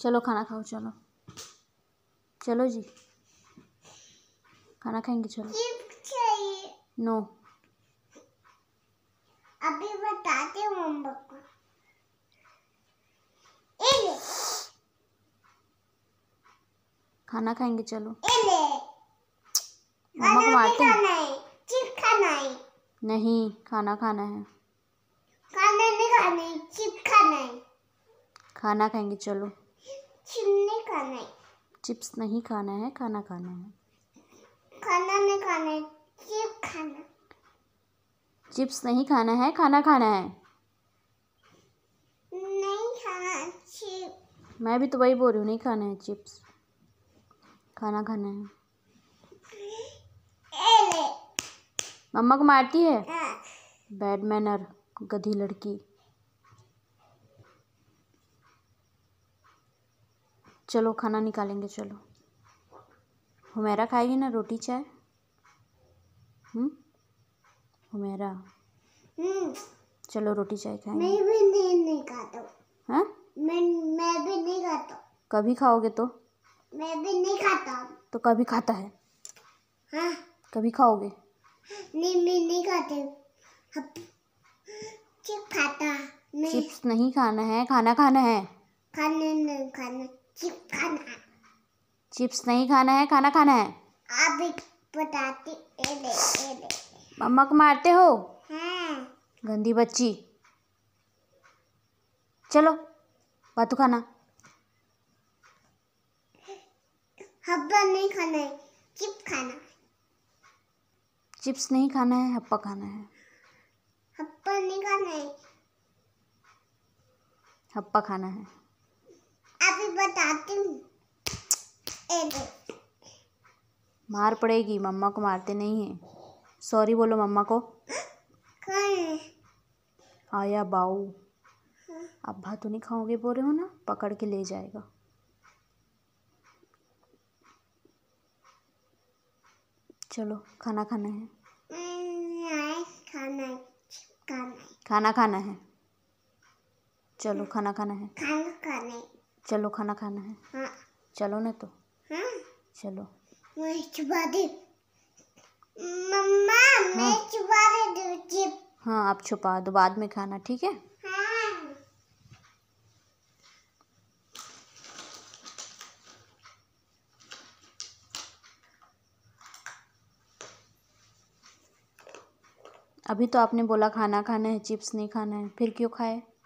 चलो खाना खाओ चलो चलो जी खाना खाएंगे चलो नो अभी बताते को खाना खाएंगे चलो मम्मा को मारते नहीं खाना खाना है खाना नहीं खाना है चिप खाना है खाना खाएंगे चलो चिमनी खाना है चिप्स नहीं खाना है खाना खाना है खाना नहीं खाना है चिप खाना चिप्स नहीं खाना है खाना खाना है नहीं खाना चिप मैं भी तो वही बोल रही हूँ नहीं खाना है चिप्स खाना खाना है मम्मा को मारती है हाँ। बैड मैनर गधी लड़की चलो खाना निकालेंगे चलो हुमेरा खाएगी ना रोटी चाय हुमेरा चलो रोटी चाय खाएंगे मैं भी नहीं, खाता हाँ? मैं मैं भी नहीं खाता कभी खाओगे तो मैं भी नहीं खाता तो कभी खाता है हाँ कभी खाओगे नहीं मैं नहीं खाते चिप्स खाता नहीं चिप्स नहीं खाना है खाना खाना है खाने नहीं खाना चिप्स नहीं खाना है खाना खाना है आप बताती एले, एले। मम्मा को मारते हो हाँ। गंदी बच्ची चलो बातू खाना हब्बा नहीं खाना है चिप खाना चिप्स नहीं खाना है हप्पा खाना है हप्पा नहीं खाना है हप्पा खाना है बताती मार पड़ेगी मम्मा को मारते नहीं है सॉरी बोलो मम्मा को आया बाऊ हाँ। अब भा तो नहीं खाओगे बोल रहे हो ना पकड़ के ले जाएगा चलो खाना खाना है खाना खाना खाना है चलो हाँ। खाना खाना है खाना खाना है चलो खाना खाना है हाँ। चलो ना तो हाँ। चलो मैं छुपा दे हाँ आप छुपा दो बाद में खाना ठीक है हाँ। अभी तो आपने बोला खाना खाना है चिप्स नहीं खाना है फिर क्यों खाए